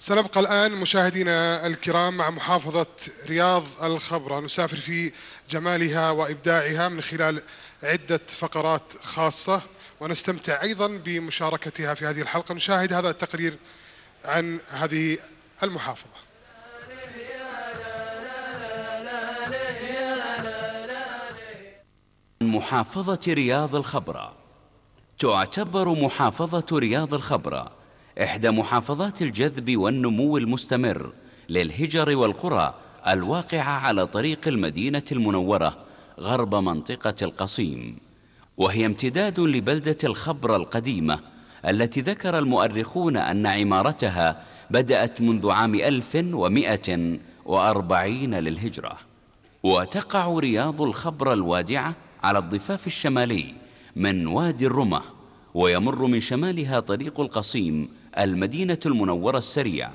سنبقى الآن مشاهدينا الكرام مع محافظة رياض الخبرة نسافر في جمالها وإبداعها من خلال عدة فقرات خاصة ونستمتع أيضا بمشاركتها في هذه الحلقة نشاهد هذا التقرير عن هذه المحافظة محافظة رياض الخبرة تعتبر محافظة رياض الخبرة إحدى محافظات الجذب والنمو المستمر للهجر والقرى الواقعة على طريق المدينة المنورة غرب منطقة القصيم وهي امتداد لبلدة الخبر القديمة التي ذكر المؤرخون أن عمارتها بدأت منذ عام 1140 للهجرة وتقع رياض الخبر الوادعة على الضفاف الشمالي من وادي الرمة ويمر من شمالها طريق القصيم المدينة المنورة السريع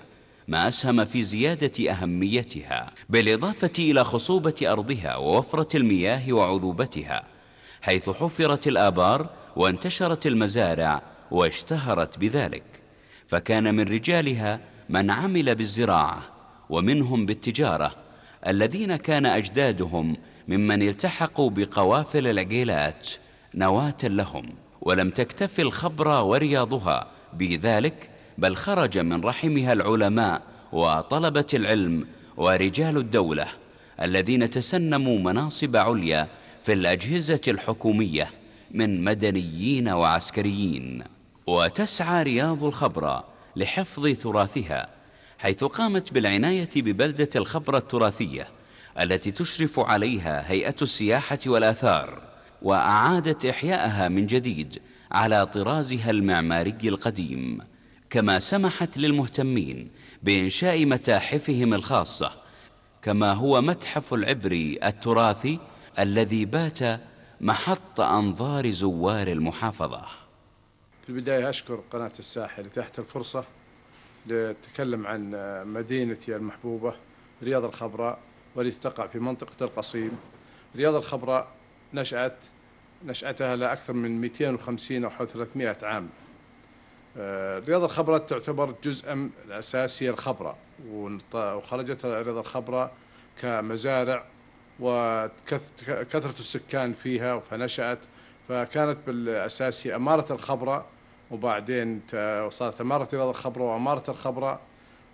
ما أسهم في زيادة أهميتها بالإضافة إلى خصوبة أرضها ووفرة المياه وعذوبتها حيث حفرت الآبار وانتشرت المزارع واشتهرت بذلك فكان من رجالها من عمل بالزراعة ومنهم بالتجارة الذين كان أجدادهم ممن التحقوا بقوافل العقيلات نواة لهم ولم تكتف الخبر ورياضها بذلك بل خرج من رحمها العلماء وطلبة العلم ورجال الدولة الذين تسنموا مناصب عليا في الأجهزة الحكومية من مدنيين وعسكريين وتسعى رياض الخبرة لحفظ تراثها حيث قامت بالعناية ببلدة الخبرة التراثية التي تشرف عليها هيئة السياحة والآثار وأعادت إحياءها من جديد على طرازها المعماري القديم كما سمحت للمهتمين بإنشاء متاحفهم الخاصة كما هو متحف العبري التراثي الذي بات محط أنظار زوار المحافظة في البداية أشكر قناة الساحل تحت الفرصة لتكلم عن مدينتي المحبوبة رياض الخبراء والتي تقع في منطقة القصيم رياض الخبراء نشأت نشأتها لأكثر من 250 أو حول 300 عام آه، رياض الخبرة تعتبر جزءا الأساسي الخبرة وخرجت رياض الخبرة كمزارع وكثرة السكان فيها فنشأت فكانت بالأساس أمارة الخبرة وبعدين صارت أمارة رياض الخبرة وأمارة الخبرة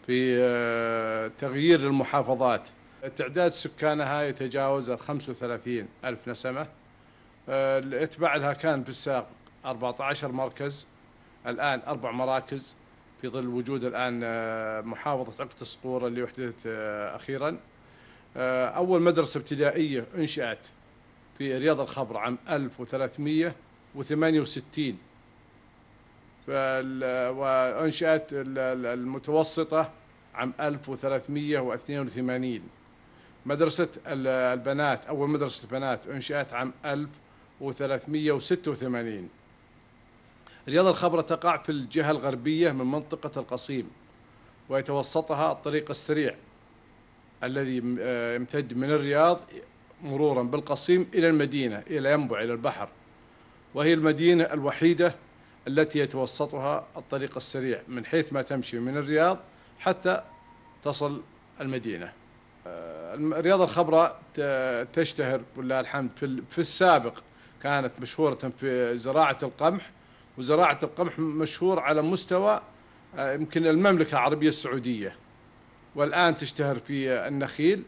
في آه، تغيير المحافظات تعداد سكانها يتجاوز ال 35 ألف نسمة آه، اتبع بعدها كان في السابق 14 مركز الآن أربع مراكز في ظل وجود الآن آه، محافظة عقد الصقور اللي أحدثت آه، أخيرا أول مدرسة ابتدائية أنشأت في رياض الخبر عام 1368 وأنشأت المتوسطة عام 1382 مدرسة البنات أول مدرسة بنات أنشأت عام 1000 و386 الرياض الخبرة تقع في الجهة الغربية من منطقة القصيم ويتوسطها الطريق السريع الذي آه، يمتد من الرياض مرورا بالقصيم إلى المدينة إلى ينبع إلى البحر وهي المدينة الوحيدة التي يتوسطها الطريق السريع من حيث ما تمشي من الرياض حتى تصل المدينة آه، الرياض الخبرة تشتهر ولله الحمد في السابق كانت مشهورة في زراعة القمح وزراعة القمح مشهور على مستوى آه، يمكن المملكة العربية السعودية والآن تشتهر في النخيل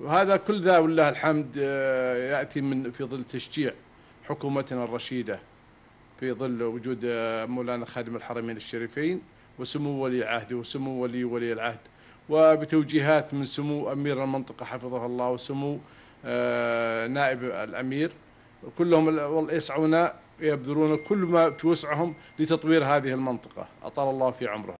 وهذا كل ذا ولله الحمد آه، يأتي من في ظل تشجيع حكومتنا الرشيدة في ظل وجود آه، مولانا خادم الحرمين الشريفين وسمو ولي عهده وسمو ولي ولي العهد وبتوجيهات من سمو أمير المنطقة حفظه الله وسمو نائب الأمير كلهم يسعون يبذلون كل ما في وسعهم لتطوير هذه المنطقة أطال الله في عمره